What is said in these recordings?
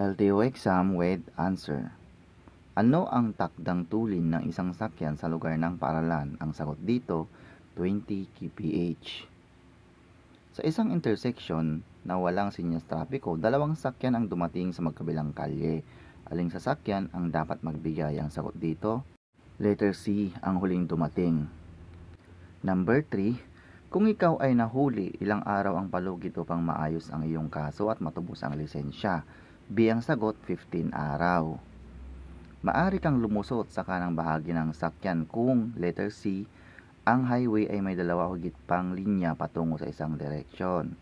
LTO exam with answer. Ano ang takdang tulin ng isang sakyan sa lugar ng paralan? Ang sagot dito, 20 kph. Sa isang intersection na walang sinyas trapiko, dalawang sakyan ang dumating sa magkabilang kalye. Aling sasakyan ang dapat magbigay? Ang sagot dito, letter C ang huling dumating. Number 3, kung ikaw ay nahuli, ilang araw ang palugit upang maayos ang iyong kaso at matubos ang lisensya? B ang sagot, 15 araw. Maari kang lumusot sa kanang bahagi ng sakyan kung letter C, ang highway ay may dalawa o higit pang linya patungo sa isang direksyon.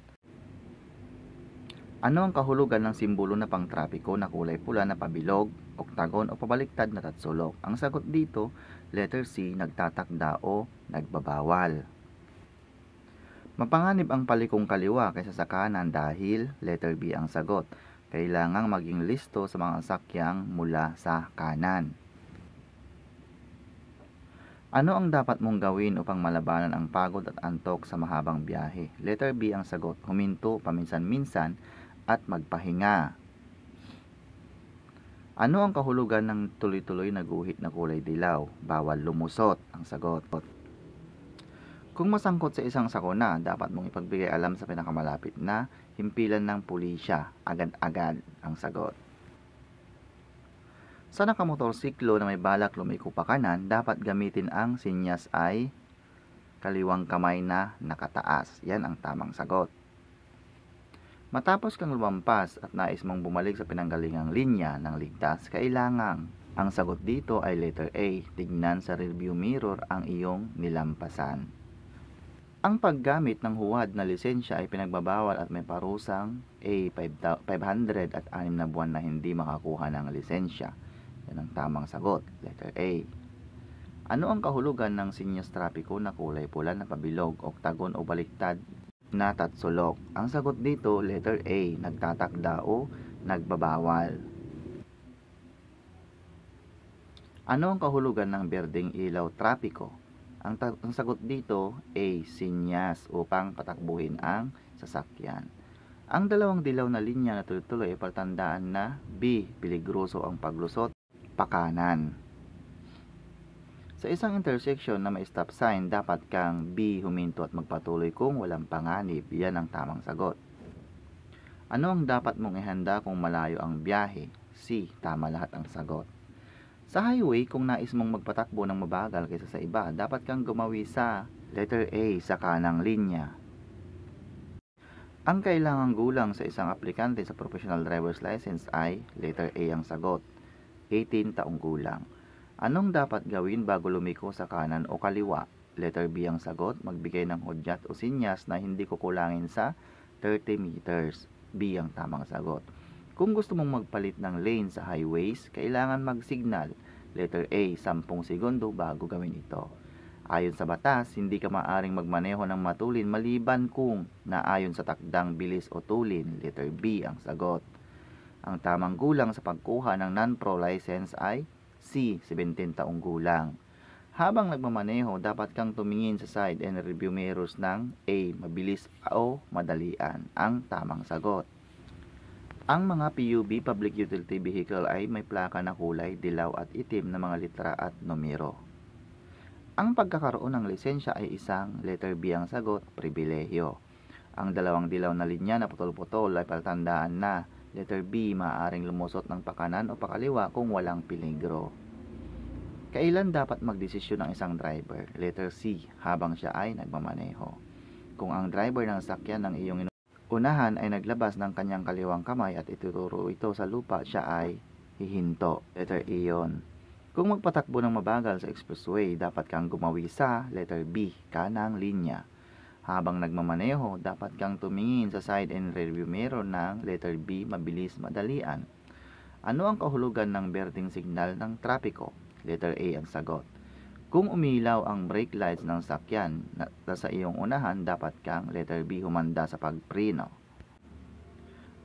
Ano ang kahulugan ng simbolo na pangtrapiko na kulay pula na pabilog, oktagon o pabaliktad na tatsulok? Ang sagot dito, letter C, nagtatakda o nagbabawal. Mapanganib ang palikong kaliwa kaysa sa kanan dahil letter B ang sagot. Kailangang maging listo sa mga sakyang mula sa kanan. Ano ang dapat mong gawin upang malabanan ang pagod at antok sa mahabang biyahe? Letter B ang sagot, huminto paminsan-minsan at magpahinga. Ano ang kahulugan ng tuloy-tuloy na guhit na kulay dilaw? Bawal lumusot ang sagot. Kung masangkot sa isang sakuna, dapat mong ipagbigay alam sa pinakamalapit na himpilan ng pulisya agad-agad ang sagot. Sa nakamotorsiklo na may balak lumiko pa kanan, dapat gamitin ang sinyas ay kaliwang kamay na nakataas. Yan ang tamang sagot. Matapos kang lumampas at nais mong bumalik sa pinanggalingang linya ng ligtas, kailangang ang sagot dito ay letter A. Tignan sa rearview mirror ang iyong nilampasan. Ang paggamit ng huwad na lisensya ay pinagbabawal at may parusang A. 500 at 6 na buwan na hindi makakuha ng lisensya. Yan ang tamang sagot, letter A. Ano ang kahulugan ng sinyas trapiko na kulay pula na pabilog, oktagon o baliktad na tatsulok? Ang sagot dito, letter A, nagtatakda o nagbabawal. Ano ang kahulugan ng berdeng ilaw trapiko? Ang, ang sagot dito ay sinyas upang patakbuhin ang sasakyan. Ang dalawang dilaw na linya na tuloy-tuloy ay palatandaan na B. Peligroso ang paglusot pakanan. Sa isang intersection na may stop sign, dapat kang B. Huminto at magpatuloy kung walang panganib. Yan ang tamang sagot. Ano ang dapat mong ihanda kung malayo ang biyahe? C. Tama lahat ang sagot. Sa highway, kung nais mong magpatakbo ng mabagal kaysa sa iba, dapat kang gumawi sa letter A sa kanang linya. Ang kailangang gulang sa isang aplikante sa professional driver's license ay letter A ang sagot, 18 taong gulang. Anong dapat gawin bago lumiko sa kanan o kaliwa? Letter B ang sagot, magbigay ng hudyat o sinyas na hindi kukulangin sa 30 meters. B ang tamang sagot. Kung gusto mong magpalit ng lane sa highways, kailangan mag-signal, letter A, 10 segundo bago gawin ito. Ayon sa batas, hindi ka maaring magmaneho ng matulin maliban kung naayon sa takdang bilis o tulin, letter B ang sagot. Ang tamang gulang sa pagkuha ng non-pro license ay C, 17 taong gulang. Habang nagmamaneho, dapat kang tumingin sa side and review mirrors ng A, mabilis o madalian, ang tamang sagot. Ang mga PUB, Public Utility Vehicle, ay may plaka na kulay, dilaw at itim na mga litra at numero. Ang pagkakaroon ng lisensya ay isang letter B ang sagot, pribilehyo. Ang dalawang dilaw na linya na putol-putol ay palatandaan na letter B maaaring lumusot ng pakanan o pakaliwa kung walang piligro. Kailan dapat magdesisyon ng isang driver? Letter C, habang siya ay nagmamaneho. Kung ang driver ng sakyan ng iyong Unahan ay naglabas ng kanyang kaliwang kamay at ituturo ito sa lupa siya ay hihinto. Letter E yun. Kung magpatakbo ng mabagal sa expressway, dapat kang gumawi sa letter B, kanang linya. Habang nagmamaneho, dapat kang tumingin sa side and rearview mirror ng letter B, mabilis madalian. Ano ang kahulugan ng berding signal ng trapiko? Letter A ang sagot. Kung umilaw ang brake lights ng sakyan na sa iyong unahan, dapat kang letter B humanda sa pagpreno.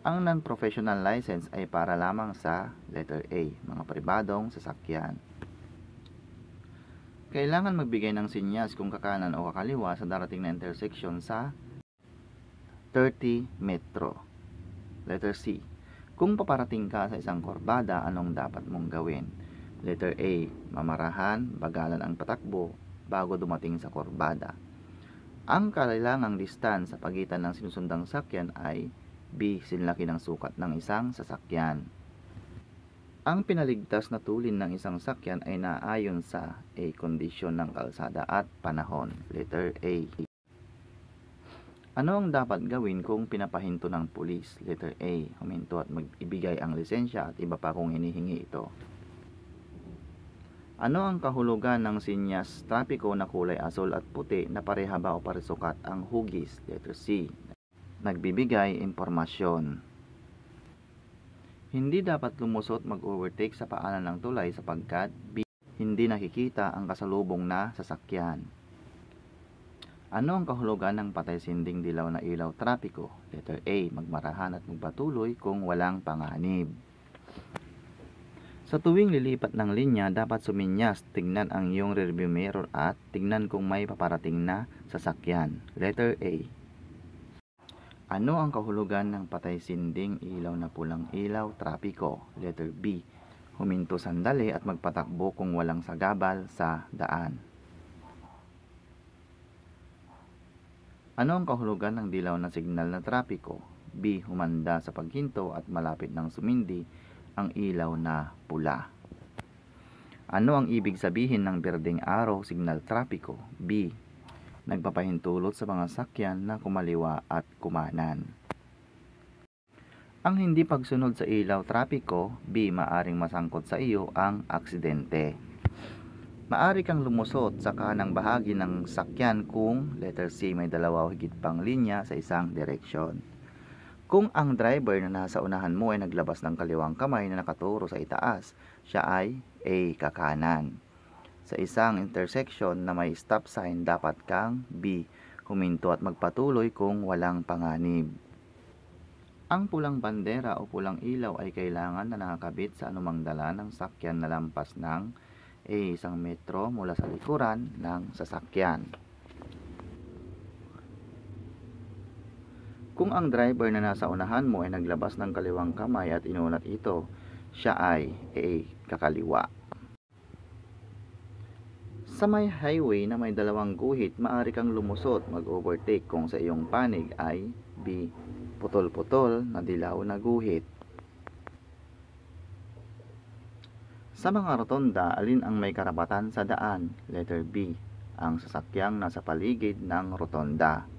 Ang non-professional license ay para lamang sa letter A, mga pribadong sasakyan. Kailangan magbigay ng sinyas kung kakanan o kakaliwa sa darating na intersection sa 30 metro. Letter C. Kung paparating ka sa isang korbada, anong dapat mong gawin? Letter A, mamarahan, bagalan ang patakbo bago dumating sa korbada. Ang kailangang distan sa pagitan ng sinusundang sakyan ay B. Sinlaki ng sukat ng isang sasakyan. Ang pinaligtas na tulin ng isang sakyan ay naayon sa A. Kondisyon ng kalsada at panahon. Letter A. Ano ang dapat gawin kung pinapahinto ng pulis? Letter A. Huminto at magibigay ang lisensya at iba pa kung hinihingi ito. Ano ang kahulugan ng sinyas trapiko na kulay asul at puti na pareha ba o parisukat ang hugis? Letter C. Nagbibigay impormasyon. Hindi dapat lumusot mag-overtake sa paanan ng tulay sapagkat B. Hindi nakikita ang kasalubong na sasakyan. Ano ang kahulugan ng patay sinding dilaw na ilaw trapiko? Letter A. Magmarahan at magpatuloy kung walang panganib. Sa tuwing lilipat ng linya, dapat suminyas, tingnan ang iyong rearview mirror at tingnan kung may paparating na sasakyan. Letter A. Ano ang kahulugan ng patay sinding ilaw na pulang ilaw trapiko? Letter B. Huminto sandali at magpatakbo kung walang sagabal sa daan. Ano ang kahulugan ng dilaw na signal na trapiko? B. Humanda sa paghinto at malapit ng sumindi ang ilaw na pula. Ano ang ibig sabihin ng berdeng arrow signal trapiko? B. Nagpapahintulot sa mga sakyan na kumaliwa at kumanan. Ang hindi pagsunod sa ilaw trapiko, B. Maaring masangkot sa iyo ang aksidente. Maari kang lumusot sa kanang bahagi ng sakyan kung letter C may dalawa o higit pang linya sa isang direksyon. Kung ang driver na nasa unahan mo ay naglabas ng kaliwang kamay na nakaturo sa itaas, siya ay A. Kakanan. Sa isang intersection na may stop sign, dapat kang B. Huminto at magpatuloy kung walang panganib. Ang pulang bandera o pulang ilaw ay kailangan na nakakabit sa anumang dala ng sakyan na lampas ng A. Isang metro mula sa likuran ng sasakyan. Kung ang driver na nasa unahan mo ay naglabas ng kaliwang kamay at inunat ito, siya ay A. Kakaliwa. Sa may highway na may dalawang guhit, maaari kang lumusot mag-overtake kung sa iyong panig ay B. Putol-putol na dilaw na guhit. Sa mga rotonda, alin ang may karapatan sa daan? Letter B. Ang sasakyang nasa paligid ng rotonda.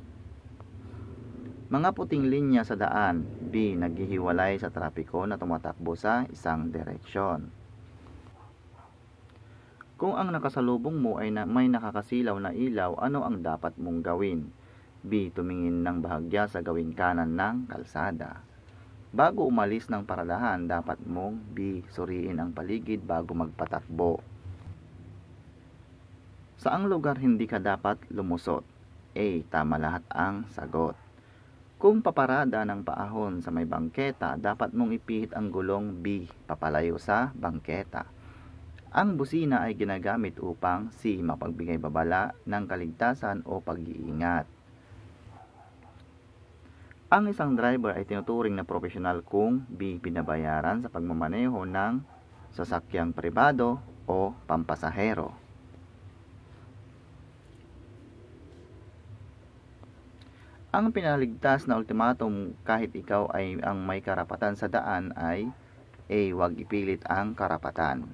Mga puting linya sa daan. B. Naghihiwalay sa trapiko na tumatakbo sa isang direksyon. Kung ang nakasalubong mo ay na may nakakasilaw na ilaw, ano ang dapat mong gawin? B. Tumingin ng bahagya sa gawing kanan ng kalsada. Bago umalis ng paralahan, dapat mong B. Suriin ang paligid bago magpatakbo. Saang lugar hindi ka dapat lumusot? A. Tama lahat ang sagot. Kung paparada ng paahon sa may bangketa, dapat mong ipihit ang gulong B papalayo sa bangketa. Ang busina ay ginagamit upang C mapagbigay babala ng kaligtasan o pag-iingat. Ang isang driver ay tinuturing na profesional kung B binabayaran sa pagmamaneho ng sasakyang pribado o pampasahero. Ang pinaligtas na ultimatum kahit ikaw ay ang may karapatan sa daan ay A. Huwag ipilit ang karapatan.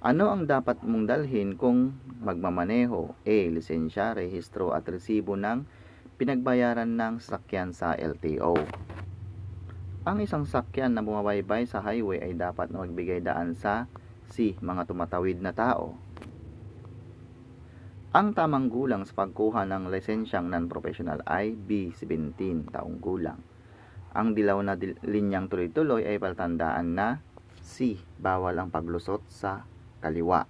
Ano ang dapat mong dalhin kung magmamaneho? A. Lisensya, rehistro at resibo ng pinagbayaran ng sakyan sa LTO. Ang isang sakyan na bumabaybay sa highway ay dapat na magbigay daan sa C. Mga tumatawid na tao. Ang tamang gulang sa pagkuha ng lisensyang non-professional ay B17 taong gulang. Ang dilaw na dil linyang tuloy-tuloy ay palatandaan na C. Bawal ang paglusot sa kaliwa.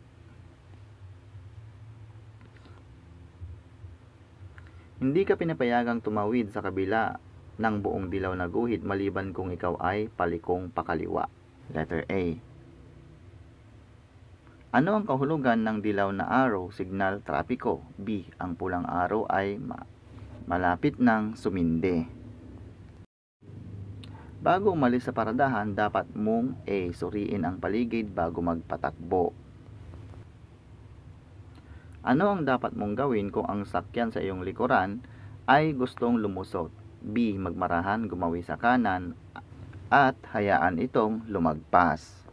Hindi ka pinapayagang tumawid sa kabila ng buong dilaw na guhit maliban kung ikaw ay palikong pakaliwa. Letter A. Ano ang kahulugan ng dilaw na araw, signal trapiko? B. Ang pulang araw ay ma malapit ng suminde. Bago umalis sa paradahan, dapat mong A. Suriin ang paligid bago magpatakbo. Ano ang dapat mong gawin kung ang sakyan sa iyong likuran ay gustong lumusot? B. Magmarahan, gumawi sa kanan at hayaan itong lumagpas.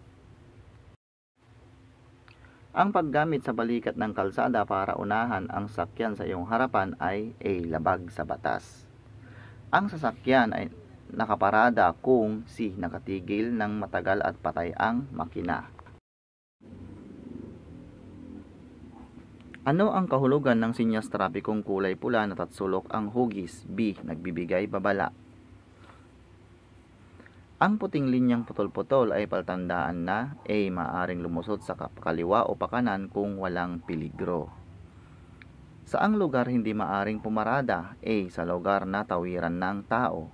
Ang paggamit sa balikat ng kalsada para unahan ang sakyan sa iyong harapan ay a labag sa batas. Ang sasakyan ay nakaparada kung si nakatigil ng matagal at patay ang makina. Ano ang kahulugan ng sinyas trapikong kulay pula na tatsulok ang hugis? B. Nagbibigay babala. Ang puting linyang putol-putol ay paltandaan na A. Maaring lumusot sa kaliwa o pakanan kung walang piligro. Saang lugar hindi maaring pumarada? A. Sa lugar na tawiran ng tao.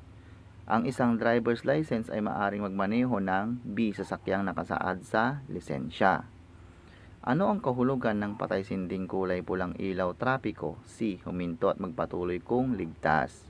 Ang isang driver's license ay maaring magmaneho ng B. Sasakyang nakasaad sa lisensya. Ano ang kahulugan ng patay sinding kulay pulang ilaw trapiko? C. Huminto at magpatuloy kung ligtas.